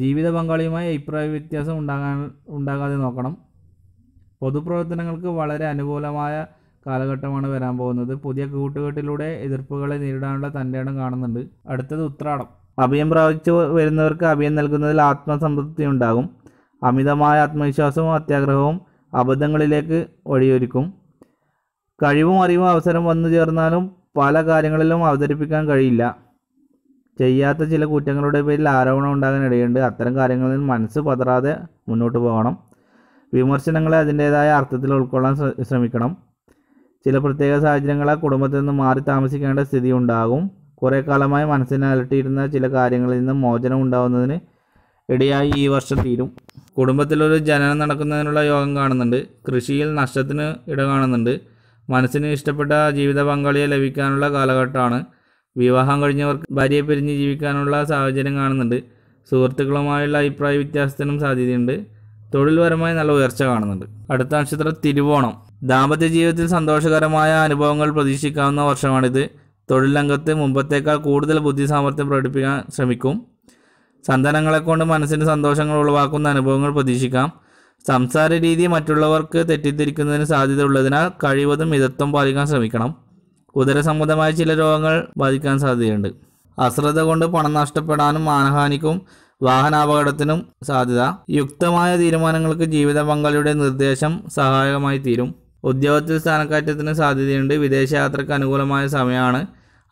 ജീവിത പങ്കാളിയുമായി അഭിപ്രായ വ്യത്യാസം ഉണ്ടാകാൻ ഉണ്ടാകാതെ നോക്കണം പൊതുപ്രവർത്തനങ്ങൾക്ക് വളരെ അനുകൂലമായ കാലഘട്ടമാണ് വരാൻ പോകുന്നത് പുതിയ കൂട്ടുകെട്ടിലൂടെ എതിർപ്പുകളെ നേരിടാനുള്ള തൻ്റെ കാണുന്നുണ്ട് അടുത്തത് ഉത്രാടം അഭയം പ്രാപിച്ചു വരുന്നവർക്ക് അഭയം നൽകുന്നതിൽ ആത്മസംതൃപ്തി ഉണ്ടാകും അമിതമായ ആത്മവിശ്വാസവും അത്യാഗ്രഹവും അബദ്ധങ്ങളിലേക്ക് വഴിയൊരുക്കും കഴിവും അറിവും അവസരം വന്നു ചേർന്നാലും പല കാര്യങ്ങളിലും അവതരിപ്പിക്കാൻ കഴിയില്ല ചെയ്യാത്ത ചില കുറ്റങ്ങളുടെ പേരിൽ ആരോപണം ഉണ്ടാകാൻ ഇടയുണ്ട് അത്തരം കാര്യങ്ങളിൽ മനസ്സ് പതറാതെ മുന്നോട്ട് പോകണം വിമർശനങ്ങളെ അതിൻ്റേതായ അർത്ഥത്തിൽ ഉൾക്കൊള്ളാൻ ശ്രമിക്കണം ചില പ്രത്യേക സാഹചര്യങ്ങൾ ആ കുടുംബത്തിൽ നിന്ന് മാറി താമസിക്കേണ്ട സ്ഥിതി ഉണ്ടാകും കുറേ കാലമായി മനസ്സിനെ അലട്ടിയിരുന്ന ചില കാര്യങ്ങളിൽ നിന്ന് മോചനം ഉണ്ടാകുന്നതിന് ഇടയായി ഈ വർഷം തീരും കുടുംബത്തിലൊരു ജനനം നടക്കുന്നതിനുള്ള യോഗം കാണുന്നുണ്ട് കൃഷിയിൽ നഷ്ടത്തിന് ഇട കാണുന്നുണ്ട് മനസ്സിന് ഇഷ്ടപ്പെട്ട ജീവിത പങ്കാളിയെ ലഭിക്കാനുള്ള കാലഘട്ടമാണ് വിവാഹം കഴിഞ്ഞവർക്ക് ഭാര്യയെ പിരിഞ്ഞ് ജീവിക്കാനുള്ള സാഹചര്യം കാണുന്നുണ്ട് സുഹൃത്തുക്കളുമായുള്ള അഭിപ്രായ വ്യത്യാസത്തിനും സാധ്യതയുണ്ട് തൊഴിൽപരമായി നല്ല ഉയർച്ച കാണുന്നുണ്ട് അടുത്ത നക്ഷത്രം തിരുവോണം ദാമ്പത്യ ജീവിതത്തിൽ സന്തോഷകരമായ അനുഭവങ്ങൾ പ്രതീക്ഷിക്കാവുന്ന വർഷമാണിത് തൊഴിൽ രംഗത്ത് മുമ്പത്തേക്കാൾ കൂടുതൽ ബുദ്ധി സാമർത്ഥ്യം പ്രകടിപ്പിക്കാൻ ശ്രമിക്കും സന്താനങ്ങളെ കൊണ്ട് മനസ്സിന് സന്തോഷങ്ങൾ ഉളവാക്കുന്ന അനുഭവങ്ങൾ പ്രതീക്ഷിക്കാം സംസാര രീതി മറ്റുള്ളവർക്ക് തെറ്റിദ്ധരിക്കുന്നതിന് സാധ്യത ഉള്ളതിനാൽ കഴിവതും മിതത്വം പാലിക്കാൻ ശ്രമിക്കണം ഉദരസംബന്ധമായ ചില രോഗങ്ങൾ ബാധിക്കാൻ സാധ്യതയുണ്ട് അശ്രദ്ധ കൊണ്ട് പണം നഷ്ടപ്പെടാനും മാനഹാനിക്കും വാഹനാപകടത്തിനും സാധ്യത യുക്തമായ തീരുമാനങ്ങൾക്ക് ജീവിത പങ്കാളിയുടെ നിർദ്ദേശം സഹായകമായി തീരും ഉദ്യോഗത്തിൽ സ്ഥാനക്കയറ്റത്തിന് സാധ്യതയുണ്ട് വിദേശയാത്രയ്ക്ക് അനുകൂലമായ സമയമാണ്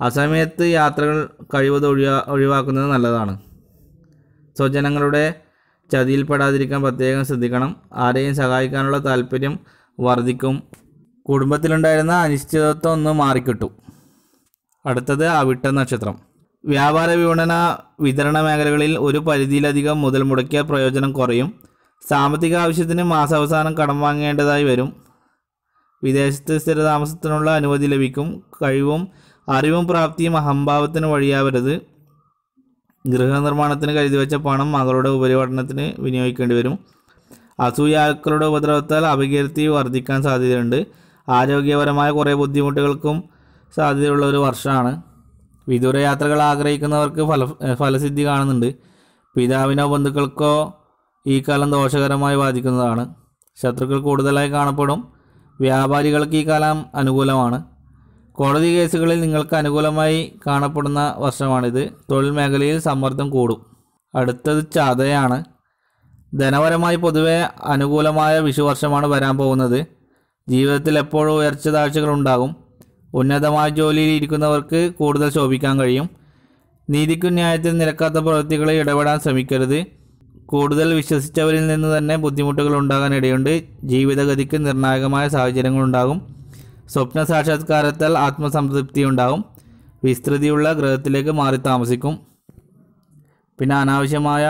അസമയത്ത് യാത്രകൾ കഴിവത് ഒഴിവാ ഒഴിവാക്കുന്നത് നല്ലതാണ് സ്വജനങ്ങളുടെ ചതിയിൽപ്പെടാതിരിക്കാൻ പ്രത്യേകം ശ്രദ്ധിക്കണം ആരെയും സഹായിക്കാനുള്ള താല്പര്യം വർദ്ധിക്കും കുടുംബത്തിലുണ്ടായിരുന്ന അനിശ്ചിതത്വം ഒന്ന് മാറിക്കിട്ടു അടുത്തത് അവിട്ട നക്ഷത്രം വ്യാപാര വിപണന വിതരണ മേഖലകളിൽ ഒരു പരിധിയിലധികം മുതൽ മുടക്കിയ പ്രയോജനം കുറയും സാമ്പത്തിക ആവശ്യത്തിന് മാസാവസാനം കടം വാങ്ങേണ്ടതായി വരും വിദേശത്ത് സ്ഥിരതാമസത്തിനുള്ള അനുമതി ലഭിക്കും കഴിവും അറിവും പ്രാപ്തിയും അഹംഭാവത്തിന് വഴിയാവരുത് ഗൃഹനിർമ്മാണത്തിന് കരുതി വെച്ച പണം മകളുടെ ഉപരിപഠനത്തിന് വിനിയോഗിക്കേണ്ടി വരും അസൂയാക്കളുടെ ഉപദ്രവത്താൽ അപകീർത്തി വർദ്ധിക്കാൻ സാധ്യതയുണ്ട് ആരോഗ്യപരമായ കുറേ ബുദ്ധിമുട്ടുകൾക്കും സാധ്യതയുള്ള ഒരു വർഷമാണ് വിദൂര യാത്രകൾ ആഗ്രഹിക്കുന്നവർക്ക് ഫല ഫലസിദ്ധി കാണുന്നുണ്ട് പിതാവിനോ ബന്ധുക്കൾക്കോ ഈ കാലം ദോഷകരമായി ബാധിക്കുന്നതാണ് ശത്രുക്കൾ കൂടുതലായി കാണപ്പെടും വ്യാപാരികൾക്ക് ഈ കാലം അനുകൂലമാണ് കോടതി കേസുകളിൽ നിങ്ങൾക്ക് അനുകൂലമായി കാണപ്പെടുന്ന വർഷമാണിത് തൊഴിൽ മേഖലയിൽ സമ്മർദ്ദം കൂടും അടുത്തത് ചതയാണ് ധനപരമായി പൊതുവെ അനുകൂലമായ വിഷുവർഷമാണ് വരാൻ പോകുന്നത് ജീവിതത്തിൽ എപ്പോഴും ഉയർച്ച താഴ്ചകൾ ഉണ്ടാകും ഉന്നതമായ ജോലിയിൽ ഇരിക്കുന്നവർക്ക് കൂടുതൽ ശോഭിക്കാൻ കഴിയും നീതിക്കും ന്യായത്തിൽ നിരക്കാത്ത പ്രവൃത്തികളെ ഇടപെടാൻ ശ്രമിക്കരുത് കൂടുതൽ വിശ്വസിച്ചവരിൽ നിന്ന് തന്നെ ബുദ്ധിമുട്ടുകൾ ഉണ്ടാകാനിടയുണ്ട് ജീവിതഗതിക്ക് നിർണായകമായ സാഹചര്യങ്ങളുണ്ടാകും സ്വപ്ന സാക്ഷാത്കാരത്താൽ ആത്മസംതൃപ്തി ഉണ്ടാകും വിസ്തൃതിയുള്ള ഗ്രഹത്തിലേക്ക് മാറി താമസിക്കും പിന്നെ അനാവശ്യമായ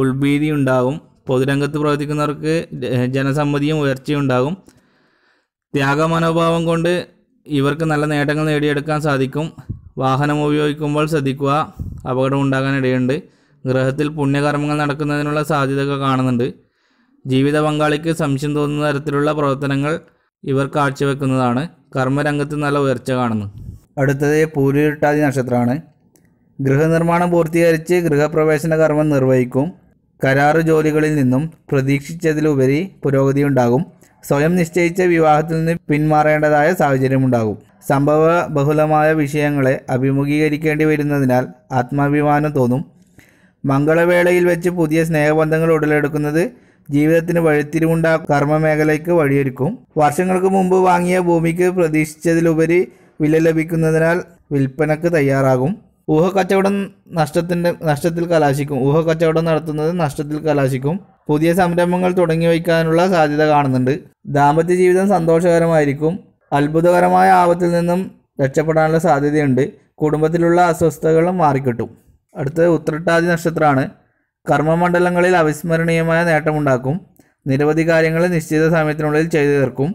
ഉൾഭീതി ഉണ്ടാകും പൊതുരംഗത്ത് പ്രവർത്തിക്കുന്നവർക്ക് ജനസമ്മതിയും ഉയർച്ചയും ഉണ്ടാകും ത്യാഗമനോഭാവം കൊണ്ട് ഇവർക്ക് നല്ല നേട്ടങ്ങൾ നേടിയെടുക്കാൻ സാധിക്കും വാഹനം ഉപയോഗിക്കുമ്പോൾ ശ്രദ്ധിക്കുക അപകടം ഉണ്ടാകാനിടയുണ്ട് ഇടയുണ്ട് ഗ്രഹത്തിൽ പുണ്യകർമ്മങ്ങൾ നടക്കുന്നതിനുള്ള സാധ്യതകൾ കാണുന്നുണ്ട് ജീവിത പങ്കാളിക്ക് സംശയം തോന്നുന്ന തരത്തിലുള്ള പ്രവർത്തനങ്ങൾ ഇവർ കാഴ്ചവെക്കുന്നതാണ് കർമ്മരംഗത്ത് നല്ല ഉയർച്ച കാണുന്നു അടുത്തത് പൂരിട്ടാതി നക്ഷത്രമാണ് ഗൃഹനിർമ്മാണം പൂർത്തീകരിച്ച് ഗൃഹപ്രവേശന കർമ്മം നിർവഹിക്കും കരാറ് ജോലികളിൽ നിന്നും പ്രതീക്ഷിച്ചതിലുപരി പുരോഗതി ഉണ്ടാകും സ്വയം നിശ്ചയിച്ച വിവാഹത്തിൽ നിന്ന് പിന്മാറേണ്ടതായ സാഹചര്യമുണ്ടാകും സംഭവ ബഹുലമായ വിഷയങ്ങളെ അഭിമുഖീകരിക്കേണ്ടി വരുന്നതിനാൽ ആത്മാഭിമാനം തോന്നും മംഗളവേളയിൽ വെച്ച് പുതിയ സ്നേഹബന്ധങ്ങൾ ഉടലെടുക്കുന്നത് ജീവിതത്തിന് വഴിത്തിരിവുണ്ടാ കർമ്മമേഖലയ്ക്ക് വഴിയൊരുക്കും വർഷങ്ങൾക്ക് മുമ്പ് വാങ്ങിയ ഭൂമിക്ക് പ്രതീക്ഷിച്ചതിലുപരി വില ലഭിക്കുന്നതിനാൽ വിൽപ്പനക്ക് തയ്യാറാകും ഊഹക്കച്ചവടം നഷ്ടത്തിൻ്റെ നഷ്ടത്തിൽ കലാശിക്കും ഊഹക്കച്ചവടം നടത്തുന്നത് നഷ്ടത്തിൽ കലാശിക്കും പുതിയ സംരംഭങ്ങൾ തുടങ്ങി വയ്ക്കാനുള്ള സാധ്യത കാണുന്നുണ്ട് ദാമ്പത്യ ജീവിതം സന്തോഷകരമായിരിക്കും അത്ഭുതകരമായ ആപത്തിൽ നിന്നും രക്ഷപ്പെടാനുള്ള സാധ്യതയുണ്ട് കുടുംബത്തിലുള്ള അസ്വസ്ഥതകളും മാറിക്കിട്ടും അടുത്തത് ഉത്രട്ടാതി നക്ഷത്രമാണ് കർമ്മമണ്ഡലങ്ങളിൽ അവിസ്മരണീയമായ നേട്ടമുണ്ടാക്കും നിരവധി കാര്യങ്ങൾ നിശ്ചിത സമയത്തിനുള്ളിൽ ചെയ്തു തീർക്കും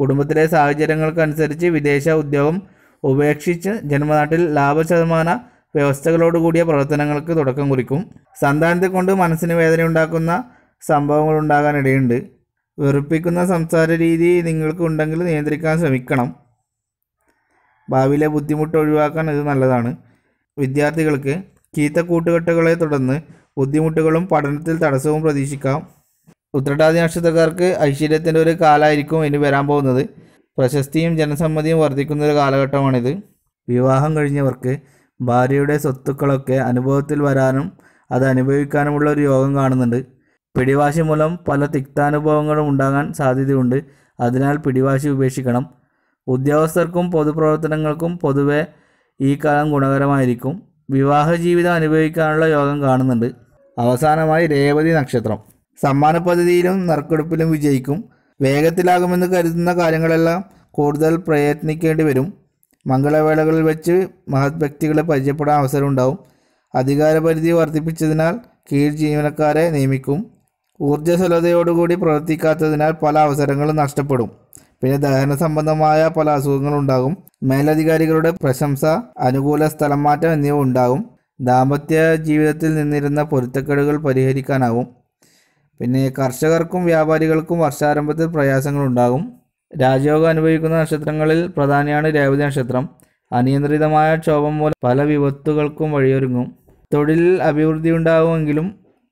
കുടുംബത്തിലെ സാഹചര്യങ്ങൾക്കനുസരിച്ച് വിദേശ ഉദ്യോഗം ഉപേക്ഷിച്ച് ജന്മനാട്ടിൽ ലാഭശതമാന വ്യവസ്ഥകളോടുകൂടിയ പ്രവർത്തനങ്ങൾക്ക് തുടക്കം കുറിക്കും സന്താനത്തെ കൊണ്ട് മനസ്സിന് വേദനയുണ്ടാക്കുന്ന സംഭവങ്ങൾ ഉണ്ടാകാനിടയുണ്ട് വെറുപ്പിക്കുന്ന സംസാര രീതി നിങ്ങൾക്കുണ്ടെങ്കിൽ നിയന്ത്രിക്കാൻ ശ്രമിക്കണം ഭാവിയിലെ ബുദ്ധിമുട്ട് ഒഴിവാക്കാൻ ഇത് നല്ലതാണ് വിദ്യാർത്ഥികൾക്ക് ചീത്ത കൂട്ടുകെട്ടുകളെ തുടർന്ന് ബുദ്ധിമുട്ടുകളും പഠനത്തിൽ തടസ്സവും പ്രതീക്ഷിക്കാം ഉത്രട്ടാതി നക്ഷത്രക്കാർക്ക് ഐശ്വര്യത്തിൻ്റെ ഒരു കാലമായിരിക്കും ഇനി വരാൻ പോകുന്നത് പ്രശസ്തിയും ജനസമ്മതിയും വർദ്ധിക്കുന്ന ഒരു കാലഘട്ടമാണിത് വിവാഹം കഴിഞ്ഞവർക്ക് ഭാര്യയുടെ സ്വത്തുക്കളൊക്കെ അനുഭവത്തിൽ വരാനും അത് അനുഭവിക്കാനുമുള്ള ഒരു യോഗം കാണുന്നുണ്ട് പിടിവാശി മൂലം പല തിക്താനുഭവങ്ങളും ഉണ്ടാകാൻ സാധ്യതയുണ്ട് അതിനാൽ പിടിവാശി ഉപേക്ഷിക്കണം ഉദ്യോഗസ്ഥർക്കും പൊതുപ്രവർത്തനങ്ങൾക്കും പൊതുവെ ഈ കാലം ഗുണകരമായിരിക്കും വിവാഹ ജീവിതം അനുഭവിക്കാനുള്ള യോഗം കാണുന്നുണ്ട് അവസാനമായി രേവതി നക്ഷത്രം സമ്മാന പദ്ധതിയിലും നറുക്കെടുപ്പിലും വിജയിക്കും വേഗത്തിലാകുമെന്ന് കരുതുന്ന കാര്യങ്ങളെല്ലാം കൂടുതൽ പ്രയത്നിക്കേണ്ടി വരും മംഗളവേളകളിൽ വെച്ച് മഹത് വ്യക്തികളെ പരിചയപ്പെടാൻ അവസരം ഉണ്ടാവും അധികാരപരിധി വർദ്ധിപ്പിച്ചതിനാൽ കീഴ് ജീവനക്കാരെ നിയമിക്കും ഊർജ്ജസ്വലതയോടുകൂടി പ്രവർത്തിക്കാത്തതിനാൽ പല അവസരങ്ങളും നഷ്ടപ്പെടും പിന്നെ ദഹന സംബന്ധമായ പല അസുഖങ്ങളുണ്ടാകും മേലധികാരികളുടെ പ്രശംസ അനുകൂല സ്ഥലം മാറ്റം എന്നിവ ഉണ്ടാകും ദാമ്പത്യ ജീവിതത്തിൽ നിന്നിരുന്ന പൊരുത്തക്കേടുകൾ പരിഹരിക്കാനാവും പിന്നെ കർഷകർക്കും വ്യാപാരികൾക്കും വർഷാരംഭത്തിൽ പ്രയാസങ്ങളുണ്ടാകും രാജയോഗം അനുഭവിക്കുന്ന നക്ഷത്രങ്ങളിൽ പ്രധാനിയാണ് രേവതി നക്ഷത്രം അനിയന്ത്രിതമായ ക്ഷോഭം മൂലം പല വിപത്തുകൾക്കും വഴിയൊരുങ്ങും തൊഴിലിൽ അഭിവൃദ്ധി ഉണ്ടാകുമെങ്കിലും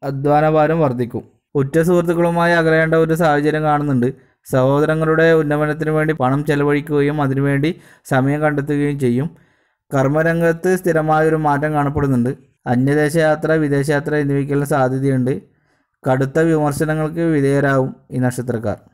അധ്വാനഭാരം വർദ്ധിക്കും ഉറ്റ സുഹൃത്തുക്കളുമായി അകലേണ്ട ഒരു സാഹചര്യം കാണുന്നുണ്ട് സഹോദരങ്ങളുടെ ഉന്നമനത്തിന് വേണ്ടി പണം ചെലവഴിക്കുകയും അതിനുവേണ്ടി സമയം കണ്ടെത്തുകയും ചെയ്യും കർമ്മരംഗത്ത് സ്ഥിരമായൊരു മാറ്റം കാണപ്പെടുന്നുണ്ട് അന്യദേശയാത്ര വിദേശയാത്ര എന്നിവയ്ക്കുള്ള സാധ്യതയുണ്ട് കടുത്ത വിമർശനങ്ങൾക്ക് വിധേയരാകും ഈ നക്ഷത്രക്കാർ